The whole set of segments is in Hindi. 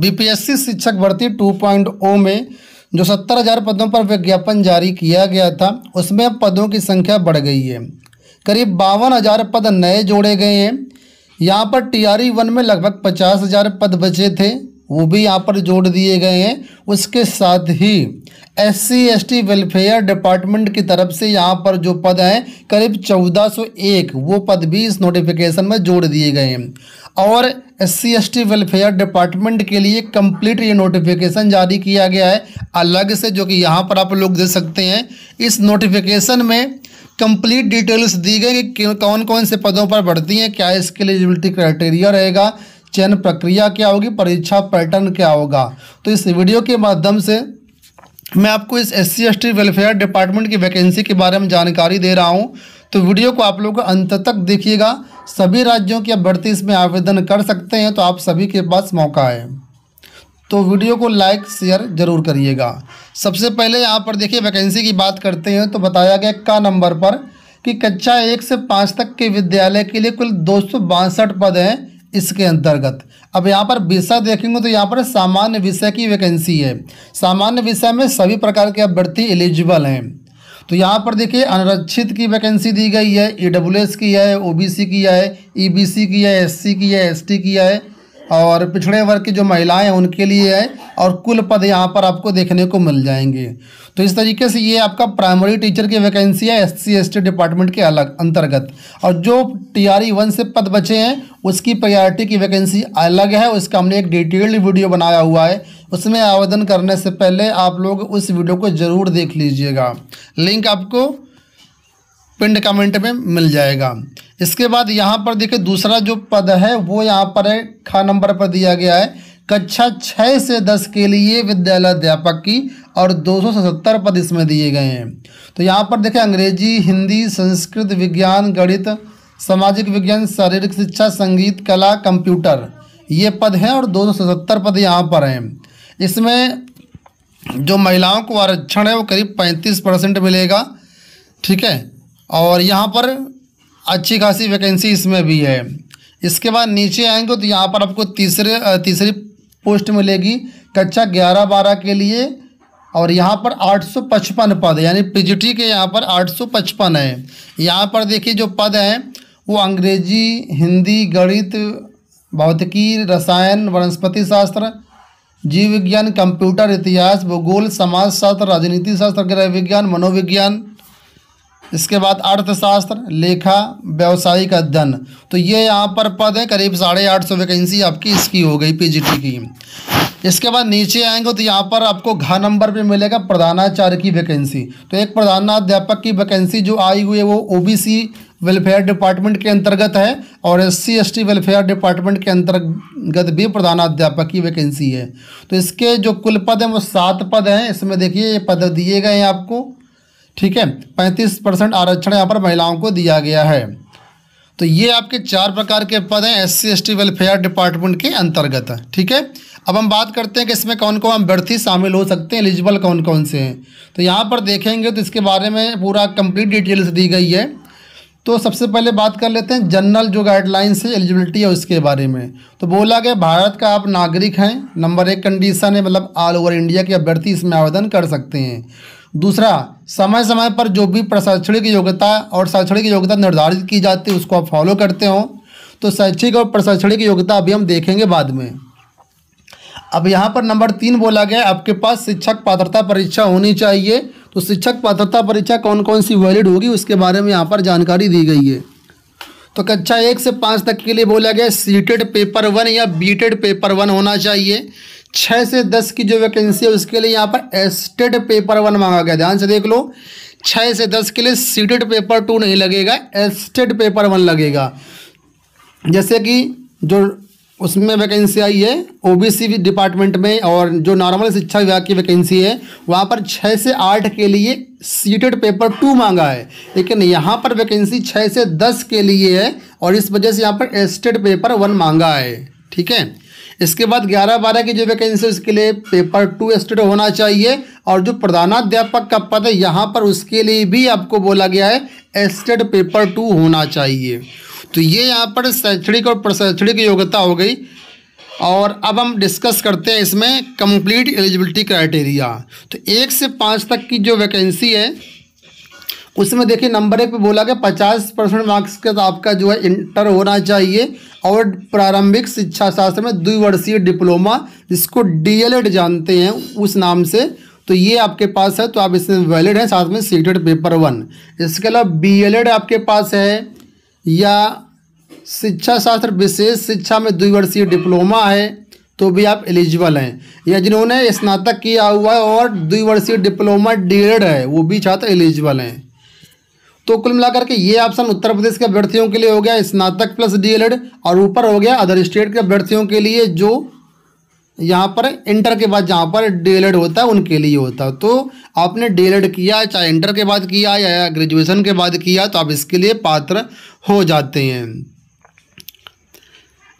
बीपीएससी शिक्षक भर्ती 2.0 में जो सत्तर हजार पदों पर विज्ञापन जारी किया गया था उसमें अब पदों की संख्या बढ़ गई है करीब बावन हजार पद नए जोड़े गए हैं यहाँ पर टीआरई वन में लगभग पचास हजार पद बचे थे वो भी यहाँ पर जोड़ दिए गए हैं उसके साथ ही S C S T welfare department की तरफ से यहाँ पर जो पद हैं करीब 1401 वो पद भी इस नोटिफिकेशन में जोड़ दिए गए हैं और C S T welfare department के लिए कंप्लीट ये नोटिफिकेशन जारी किया गया है अलग से जो कि यहाँ पर आप लोग दे सकते हैं इस नोटिफिकेशन में कंप्लीट डिटेल्स दी गई कि कौन कौन से पदों पर बढ़ती हैं क्या इसके एलिजिबिलिटी क्राइटेरिया रहेगा चयन प्रक्रिया क्या होगी परीक्षा पैटर्न क्या होगा तो इस वीडियो के माध्यम से मैं आपको इस एस सी वेलफेयर डिपार्टमेंट की वैकेंसी के बारे में जानकारी दे रहा हूँ तो वीडियो को आप लोग अंत तक देखिएगा सभी राज्यों की अभ्यर्थी इसमें आवेदन कर सकते हैं तो आप सभी के पास मौका है तो वीडियो को लाइक शेयर ज़रूर करिएगा सबसे पहले यहाँ पर देखिए वैकेंसी की बात करते हैं तो बताया गया का नंबर पर कि कक्षा एक से पाँच तक के विद्यालय के लिए कुल दो पद हैं इसके अंतर्गत अब यहाँ पर विषय देखेंगे तो यहाँ पर सामान्य विषय की वैकेंसी है सामान्य विषय में सभी प्रकार के अभ्यर्थी एलिजिबल हैं तो यहाँ पर देखिए अनरक्षित की वैकेंसी दी गई है ई की है ओ की है ई e की है एस की है एस की है और पिछड़े वर्ग की जो महिलाएं हैं उनके लिए है और कुल पद यहाँ पर आपको देखने को मिल जाएंगे तो इस तरीके से ये आपका प्राइमरी टीचर की वैकेंसी है एस सी डिपार्टमेंट के अलग अंतर्गत और जो टी आर वन से पद बचे हैं उसकी प्रायोरिटी की वैकेंसी अलग है उसका हमने एक डिटेल्ड वीडियो बनाया हुआ है उसमें आवेदन करने से पहले आप लोग उस वीडियो को ज़रूर देख लीजिएगा लिंक आपको पिंड कमेंट में मिल जाएगा इसके बाद यहाँ पर देखिए दूसरा जो पद है वो यहाँ पर है खा नंबर पर दिया गया है कक्षा छः से दस के लिए विद्यालय अध्यापक की और दो सौ सतहत्तर पद इसमें दिए गए हैं तो यहाँ पर देखें अंग्रेजी हिंदी संस्कृत विज्ञान गणित सामाजिक विज्ञान शारीरिक शिक्षा संगीत कला कंप्यूटर ये पद हैं और दो सौ सतहत्तर पद यहाँ पर हैं इसमें जो महिलाओं को आरक्षण है वो करीब पैंतीस परसेंट मिलेगा ठीक है और यहाँ पर अच्छी खासी वैकेंसी इसमें भी है इसके बाद नीचे आएंगे तो यहाँ पर आपको तीसरे तीसरी पोस्ट मिलेगी कक्षा ग्यारह बारह के लिए और यहाँ पर आठ सौ पचपन पद यानी पी के यहाँ पर आठ सौ पचपन है यहाँ पर देखिए जो पद हैं वो अंग्रेजी हिंदी गणित भौतिकी रसायन वनस्पति शास्त्र जीव विज्ञान कंप्यूटर इतिहास भूगोल समाजशास्त्र राजनीति शास्त्र गृह विज्ञान मनोविज्ञान इसके बाद अर्थशास्त्र लेखा व्यावसायिक अध्ययन तो ये यहाँ पर पद है करीब साढ़े आठ सौ वैकेंसी आपकी इसकी हो गई पीजीटी की इसके बाद नीचे आएंगे तो यहाँ पर आपको घा नंबर पे मिलेगा प्रधानाचार्य की वैकेंसी तो एक प्रधानाध्यापक की वैकेंसी जो आई हुई है वो ओ वेलफेयर डिपार्टमेंट के अंतर्गत है और S C S T welfare department के अंतर्गत भी प्रधानाध्यापक की वैकेंसी है तो इसके जो कुल पद हैं वो सात पद हैं इसमें देखिए ये पद दिए गए हैं आपको ठीक है पैंतीस परसेंट आरक्षण यहाँ पर महिलाओं को दिया गया है तो ये आपके चार प्रकार के पद हैं S C S T welfare department के अंतर्गत ठीक है अब हम बात करते हैं कि इसमें कौन कौन अभ्यर्थी शामिल हो सकते हैं एलिजिबल कौन कौन से हैं तो यहाँ पर देखेंगे तो इसके बारे में पूरा कंप्लीट डिटेल्स दी गई है तो सबसे पहले बात कर लेते हैं जनरल जो गाइडलाइंस है एलिजिबिलिटी है उसके बारे में तो बोला गया भारत का आप नागरिक हैं नंबर एक कंडीशन है मतलब ऑल ओवर इंडिया के अभ्यर्थी इसमें आवेदन कर सकते हैं दूसरा समय समय पर जो भी प्रशैक्षणिक योग्यता और शैक्षणिक योग्यता निर्धारित की जाती है उसको आप फॉलो करते हो तो शैक्षिक और प्रशैक्षणिक योग्यता अभी हम देखेंगे बाद में अब यहाँ पर नंबर तीन बोला गया आपके पास शिक्षक पात्रता परीक्षा होनी चाहिए तो शिक्षक पात्रता परीक्षा कौन कौन सी वैलिड होगी उसके बारे में यहाँ पर जानकारी दी गई है तो कक्षा एक से पाँच तक के लिए बोला गया सीटेड पेपर वन या बीटेड पेपर वन होना चाहिए छः से दस की जो वैकेंसी है उसके लिए यहाँ पर एस्टेड पेपर वन मांगा गया ध्यान से देख लो छः से दस के लिए सीटेड पेपर टू नहीं लगेगा एस्टेड पेपर वन लगेगा जैसे कि जो उसमें वैकेंसी आई है ओबीसी डिपार्टमेंट में और जो नॉर्मल शिक्षा विभाग की वैकेंसी है वहाँ पर छः से आठ के लिए सीटेड पेपर टू मांगा है लेकिन यहाँ पर वैकेंसी छः से दस के लिए है और इस वजह से यहाँ पर एस्टेड पेपर वन मांगा है ठीक है इसके बाद ग्यारह बारह की जो वैकेंसी उसके लिए पेपर टू स्टेट होना चाहिए और जो प्रधानाध्यापक का पद है यहाँ पर उसके लिए भी आपको बोला गया है एस्टेट पेपर टू होना चाहिए तो ये यहाँ पर शैक्षणिक और प्रशैक्षणिक योग्यता हो गई और अब हम डिस्कस करते हैं इसमें कंप्लीट एलिजिबिलिटी क्राइटेरिया तो एक से पाँच तक की जो वैकेंसी है उसमें देखिए नंबर एक पे बोला गया पचास परसेंट मार्क्स के आपका जो है इंटर होना चाहिए और प्रारंभिक शिक्षा शास्त्र में द्विवर्षीय डिप्लोमा जिसको डीएलएड जानते हैं उस नाम से तो ये आपके पास है तो आप इसमें वैलिड हैं साथ में सीटेड पेपर वन इसके अलावा बी आपके पास है या शिक्षा शास्त्र विशेष शिक्षा में द्विवर्षीय डिप्लोमा है तो भी आप एलिजिबल हैं या जिन्होंने स्नातक किया हुआ है और द्विवर्षीय डिप्लोमा डीएड है वो भी छात्र एलिजिबल हैं तो कुल मिलाकर के ये ऑप्शन उत्तर प्रदेश के अभ्यर्थियों के लिए हो गया स्नातक प्लस डीएलएड और ऊपर हो गया अदर स्टेट के अभ्यर्थियों के लिए जो यहाँ पर इंटर के बाद जहाँ पर डीएलएड होता है उनके लिए होता है तो आपने डीएलएड किया चाहे इंटर के बाद किया या ग्रेजुएशन के बाद किया तो आप इसके लिए पात्र हो जाते हैं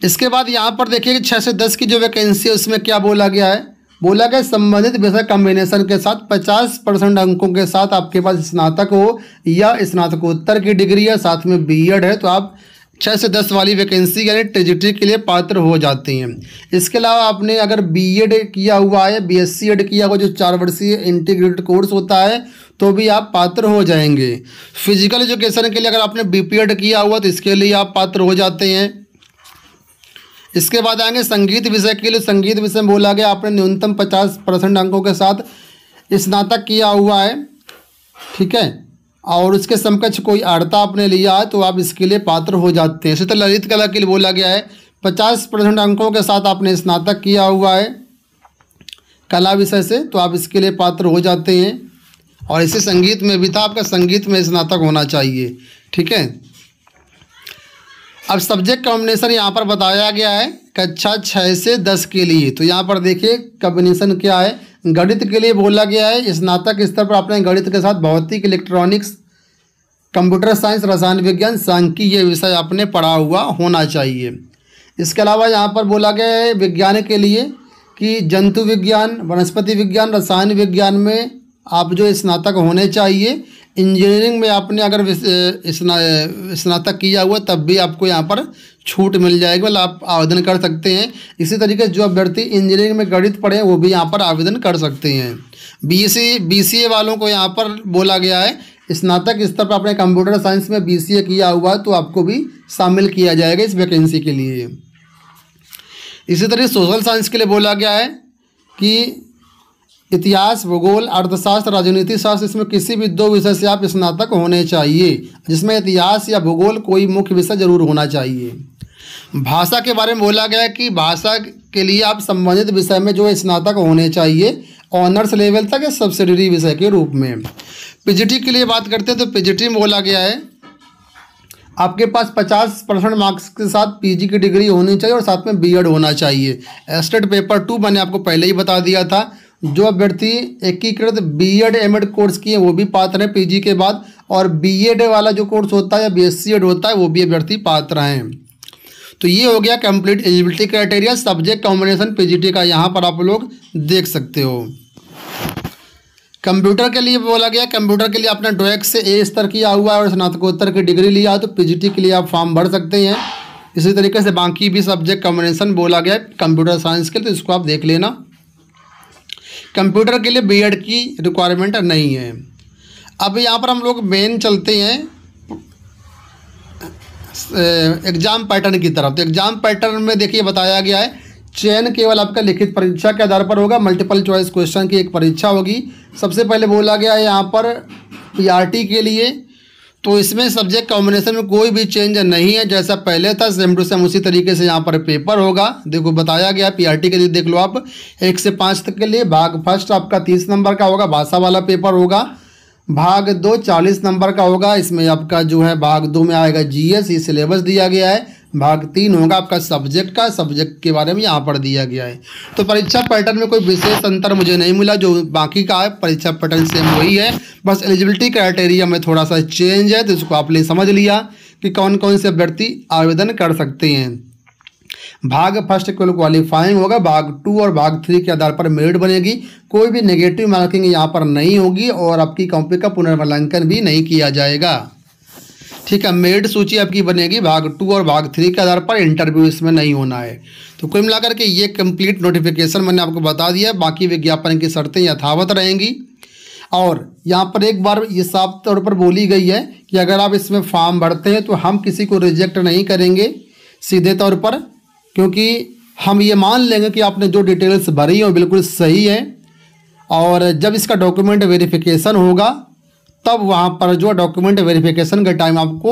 इसके बाद यहाँ पर देखिए छः से दस की जो वैकेंसी है उसमें क्या बोला गया है बोला कि संबंधित विषय कॉम्बिनेशन के साथ 50 परसेंट अंकों के साथ आपके पास स्नातक हो या स्नातकोत्तर की डिग्री है साथ में बीएड है तो आप छः से दस वाली वैकेंसी यानी ट्रेजिटी के लिए पात्र हो जाती हैं इसके अलावा आपने अगर बीएड किया हुआ है बीएससी एड किया हुआ जो चार वर्षीय इंटीग्रेटेड कोर्स होता है तो भी आप पात्र हो जाएंगे फिजिकल एजुकेशन के लिए अगर आपने बीपीएड किया हुआ तो इसके लिए आप पात्र हो जाते हैं इसके बाद आएंगे संगीत विषय के लिए संगीत विषय में बोला गया आपने न्यूनतम पचास परसेंट अंकों के साथ स्नातक किया हुआ है ठीक है और उसके समकक्ष कोई आर्ता आपने लिया है तो आप इसके लिए पात्र हो जाते हैं इसी तरह ललित कला के लिए बोला गया है पचास परसेंट अंकों के साथ आपने स्नातक किया हुआ है कला विषय से तो आप इसके लिए पात्र हो जाते हैं और इसे संगीत में भी था आपका संगीत में स्नातक होना चाहिए ठीक है अब सब्जेक्ट कॉम्बिनेशन यहाँ पर बताया गया है कक्षा छः से दस के लिए तो यहाँ पर देखिए कॉम्बिनेशन क्या है गणित के लिए बोला गया है स्नातक स्तर पर आपने गणित के साथ भौतिक इलेक्ट्रॉनिक्स कंप्यूटर साइंस रसायन विज्ञान सांख्यिकी ये विषय आपने पढ़ा हुआ होना चाहिए इसके अलावा यहाँ पर बोला गया है विज्ञान के लिए कि जंतु विज्ञान वनस्पति विज्ञान रसायन विज्ञान में आप जो स्नातक होने चाहिए इंजीनियरिंग में आपने अगर स्ना, स्नातक किया हुआ तब भी आपको यहाँ पर छूट मिल जाएगी मतलब आप आवेदन कर सकते हैं इसी तरीके से जो अभ्यर्थी इंजीनियरिंग में गणित पढ़े वो भी यहाँ पर आवेदन कर सकते हैं बीसी बीसीए वालों को यहाँ पर बोला गया है स्नातक स्तर पर आपने कंप्यूटर साइंस में बीसीए किया हुआ तो आपको भी शामिल किया जाएगा इस वैकेंसी के लिए इसी तरह सोशल साइंस के लिए बोला गया है कि इतिहास भूगोल अर्थशास्त्र राजनीति शास्त्र इसमें किसी भी दो विषय से आप स्नातक होने चाहिए जिसमें इतिहास या भूगोल कोई मुख्य विषय जरूर होना चाहिए भाषा के बारे में बोला गया कि भाषा के लिए आप संबंधित विषय में जो स्नातक होने चाहिए ऑनर्स लेवल तक या सब्सिडरी विषय के रूप में पीजीटी के लिए बात करते हैं तो पीजीटी में बोला गया है आपके पास 50 परसेंट मार्क्स के साथ पीजी की डिग्री होनी चाहिए और साथ में बीएड होना चाहिए एस्टेट पेपर टू मैंने आपको पहले ही बता दिया था जो अभ्यर्थी एकीकृत बीएड एमएड कोर्स किए वो भी पात्र हैं पीजी के बाद और बीएड e वाला जो कोर्स होता है या सी एड e होता है वो भी अभ्यर्थी पात्र हैं तो ये हो गया complete eligibility criteria subject combination PGT का यहाँ पर आप लोग देख सकते हो कंप्यूटर के लिए बोला गया कंप्यूटर के लिए आपने डोएक्स से ए स्तर किया हुआ है और स्नातकोत्तर की डिग्री लिया तो पी के लिए आप फॉर्म भर सकते हैं इसी तरीके से बाकी भी सब्जेक्ट कॉम्बिनेशन बोला गया कंप्यूटर साइंस के तो इसको आप देख लेना कंप्यूटर के लिए बीएड की रिक्वायरमेंट नहीं है अब यहाँ पर हम लोग मेन चलते हैं एग्ज़ाम पैटर्न की तरफ तो एग्ज़ाम पैटर्न में देखिए बताया गया है चयन केवल आपका लिखित परीक्षा के आधार पर होगा मल्टीपल चॉइस क्वेश्चन की एक परीक्षा होगी सबसे पहले बोला गया है यहाँ पर पी के लिए तो इसमें सब्जेक्ट कॉम्बिनेशन में कोई भी चेंज नहीं है जैसा पहले था सेम टू सेम उसी तरीके से यहाँ पर पेपर होगा देखो बताया गया पीआरटी के लिए देख लो आप एक से पाँच तक के लिए भाग फर्स्ट आपका तीस नंबर का होगा भाषा वाला पेपर होगा भाग दो चालीस नंबर का होगा इसमें आपका जो है भाग दो में आएगा जी ये सिलेबस दिया गया है भाग तीन होगा आपका सब्जेक्ट का सब्जेक्ट के बारे में यहाँ पर दिया गया है तो परीक्षा पैटर्न में कोई विशेष अंतर मुझे नहीं मिला जो बाकी का है परीक्षा पैटर्न सेम वही है बस एलिजिबिलिटी क्राइटेरिया में थोड़ा सा चेंज है तो इसको आपने समझ लिया कि कौन कौन से अभ्यर्थी आवेदन कर सकते हैं भाग फर्स्ट केवल क्वालिफाइंग होगा भाग टू और भाग थ्री के आधार पर मेरिट बनेगी कोई भी नेगेटिव मार्किंग यहाँ पर नहीं होगी और आपकी कॉपी का पुनर्मूल्यांकन भी नहीं किया जाएगा ठीक है मेरिट सूची आपकी बनेगी भाग टू और भाग थ्री के आधार पर इंटरव्यू इसमें नहीं होना है तो कुल मिलाकर के ये कंप्लीट नोटिफिकेशन मैंने आपको बता दिया है बाकी विज्ञापन की शर्तें यथावत रहेंगी और यहाँ पर एक बार ये साफ तौर पर बोली गई है कि अगर आप इसमें फॉर्म भरते हैं तो हम किसी को रिजेक्ट नहीं करेंगे सीधे तौर पर क्योंकि हम ये मान लेंगे कि आपने जो डिटेल्स भरी हैं बिल्कुल सही है और जब इसका डॉक्यूमेंट वेरिफिकेशन होगा तब वहाँ पर जो डॉक्यूमेंट वेरिफिकेशन का टाइम आपको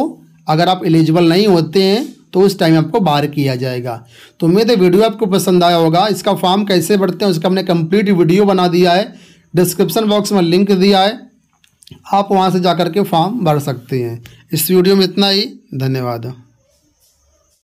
अगर आप एलिजिबल नहीं होते हैं तो उस टाइम आपको बाहर किया जाएगा तो उम्मीद है वीडियो आपको पसंद आया होगा इसका फॉर्म कैसे भरते हैं उसका हमने कंप्लीट वीडियो बना दिया है डिस्क्रिप्शन बॉक्स में लिंक दिया है आप वहाँ से जा के फॉर्म भर सकते हैं इस वीडियो में इतना ही धन्यवाद